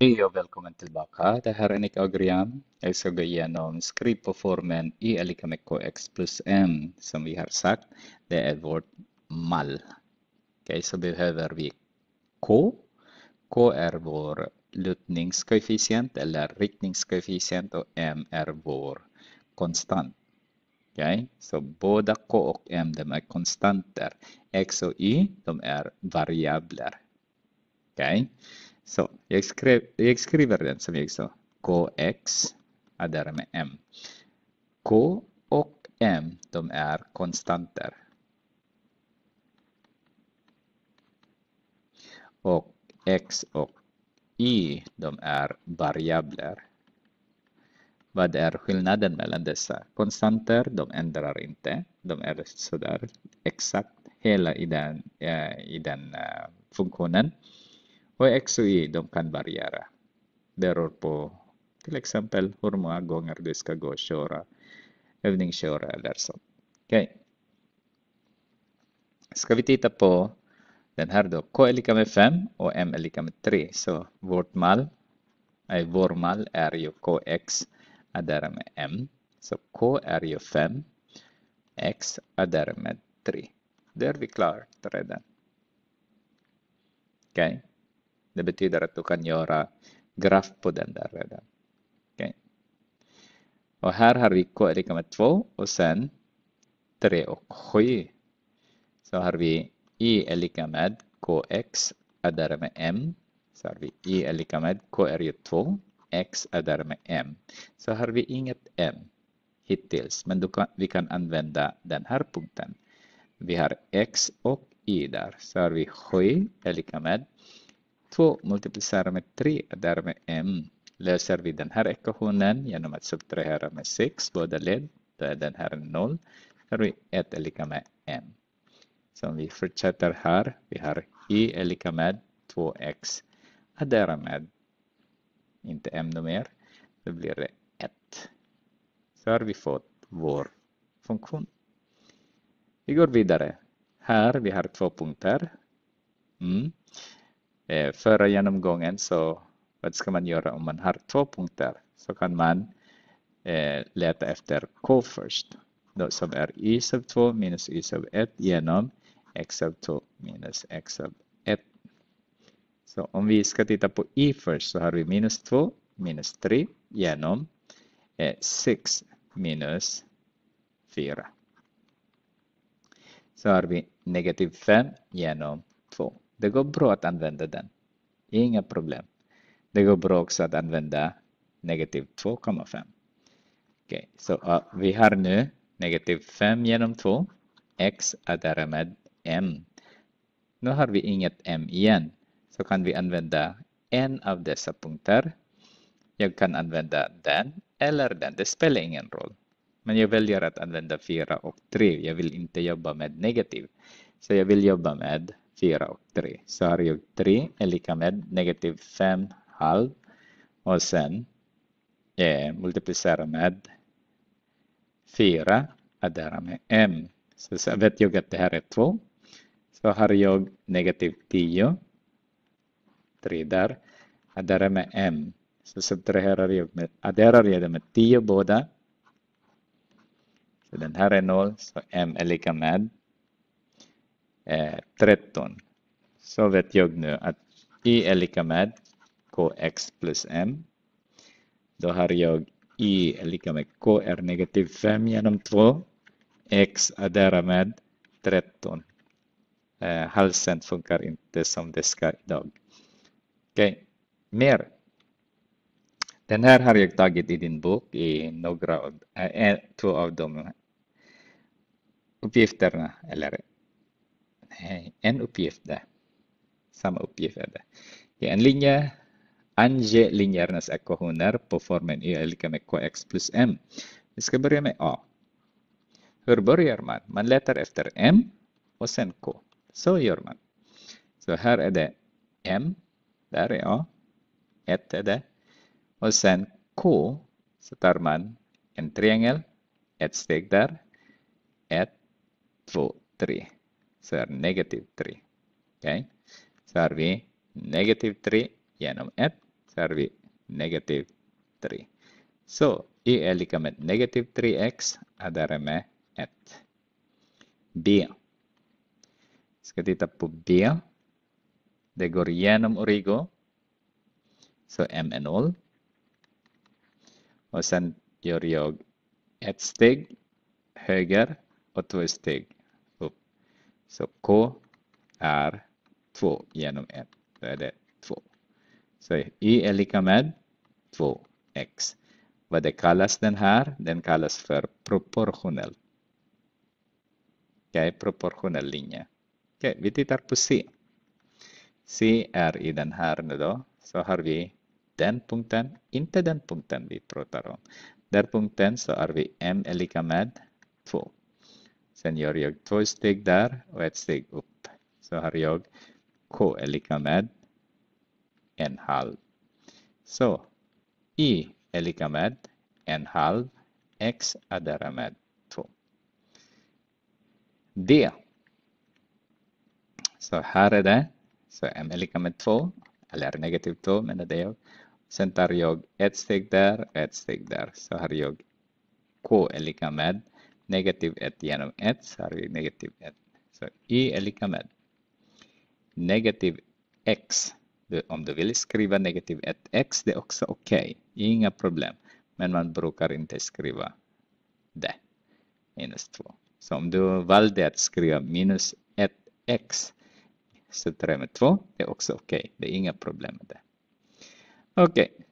Hej och välkommen tillbaka. Det här är Nick Agrian. Jag ska gå igenom skrivperformen Y är lika med KX plus M som vi har sagt. Det är vårt mall. Okej, okay, så behöver vi K. K är vår lutningskoefficient eller riktningskoefficient och M är vår konstant. Okej, okay, så båda K och M de är konstanter. X och Y de är variabler. Okej. Okay. Så jag, skrev, jag skriver den som jag sa. KX är där med M. K och M, de är konstanter. Och X och Y, de är variabler. Vad är skillnaden mellan dessa? Konstanter, de ändrar inte. De är sådär exakt hela i den, eh, i den eh, funktionen och x och y de kan variera. beror på till exempel hur många gånger du ska gå och köra, övningsköra eller så. Okay. Ska vi titta på den här då. K är lika med 5 och M är lika med 3. Så vårt mall, nej, vår mall är ju KX addera med M. Så K är ju 5, X addera med 3. Då är vi klara redan. Okej. Okay. Det betyder att du kan göra graf på den där redan. Okay. Och här har vi k är lika med 2 och sen 3 och 7. Så har vi i är lika med kx är där med m. Så har vi i är lika med k är ju 2, x är där med m. Så har vi inget m hittills, men du kan, vi kan använda den här punkten. Vi har x och i där, så har vi 7 är lika med 2 multiplicerar med 3 och därmed m. Löser vi den här ekvationen genom att subtrahera med 6 båda led, då är den här 0. då har vi 1 är lika med m. Så om vi fortsätter här, vi har y är lika med 2x. och därmed inte m mer, då blir det 1. Så har vi fått vår funktion. Vi går vidare. Här vi har två punkter. Mm eh, förra genomgången så vad ska man göra om man har två punkter? Så kan man eh, leta efter K först. Då som är y sub 2 minus y sub 1 genom x sub 2 minus x sub 1. Så om vi ska titta på y först så har vi minus 2 minus 3 genom eh, 6 minus 4. Så har vi negativ 5 genom det går bra att använda den. Inga problem. Det går bra också att använda negativ 2,5. okay, så uh, vi har nu negativ 5 genom 2. X är därmed m. Nu har vi inget m igen. Så kan vi använda en av dessa punkter. Jag kan använda den eller den. Det spelar ingen roll. Men jag väljer att använda 4 och 3. Jag vill inte jobba med negativ. Så jag vill jobba med 4 och 3. Så har jag 3 är lika med negativ 5 halv och sen eh, multiplicera med 4 addera med m. Så, så vet jag att det här är 2. Så har jag negativ 10, 3 där, addera med m. Så subtraherar jag med, adderar jag det med 10 båda. Så den här är 0, så m är lika med 13. Eh, Så vet jag nu att i är lika med kx plus m. Då har jag i är lika med k är negativ 5 genom 2. x är därmed 13. Eh, halsen funkar inte som det ska idag. Okej, okay. mer. Den här har jag tagit i din bok i några av, eh, två av de uppgifterna, eller Eh, en uppgift där. Samma uppgift är det. Det är en linje ange linjärernas ekvationer på formen y är lika med kx plus m. Vi ska börja med a. Hur börjar man? Man letar efter m och sen k. Så gör man. Så här är det m, där är a, 1 är det. Och sen k så tar man en triangel, ett steg där, 1, 2, 3 så är negativ 3. Okay? Så har vi negativ 3 genom 1 så har vi negativ 3. Så y e är lika e med negativ 3x och där med 1. B. Ska titta på B. Det går igenom origo. Så M är 0. Och sen gör jag ett steg höger och två steg så K är 2 genom 1. Då är det 2. Så Y är lika med 2X. Vad det kallas den här? Den kallas för proportionell. Okej, okay, proportionell linje. Okej, okay, vi tittar på C. C är i den här nu då. Så har vi den punkten, inte den punkten vi pratar om. Där punkten så har vi M är lika med 2. Sen gör jag två steg där och ett steg upp. Så har jag K är lika med en halv. Så I är lika med en halv. X är därmed 2. D. Så här är det. Så M är lika med 2. Eller negativ 2 menar jag. Sen tar jag ett steg där, ett steg där. Så har jag K är lika med negative at the end of at sorry negative at so e, i med negative x om du vill skriva negativ 1x det är också okej okay. inga problem men man brukar inte skriva det minus 2 så om du valde att skriva minus 1x så 3 med 2 det är också okej okay. det är inga problem med det okej okay.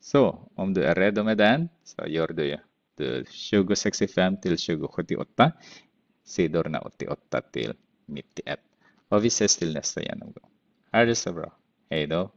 så om du är redo med den så gör du 2065 till 2078, sidorna 88 till 91. Och vi ses till nästa genomgång. Ha det så bra. Hej då!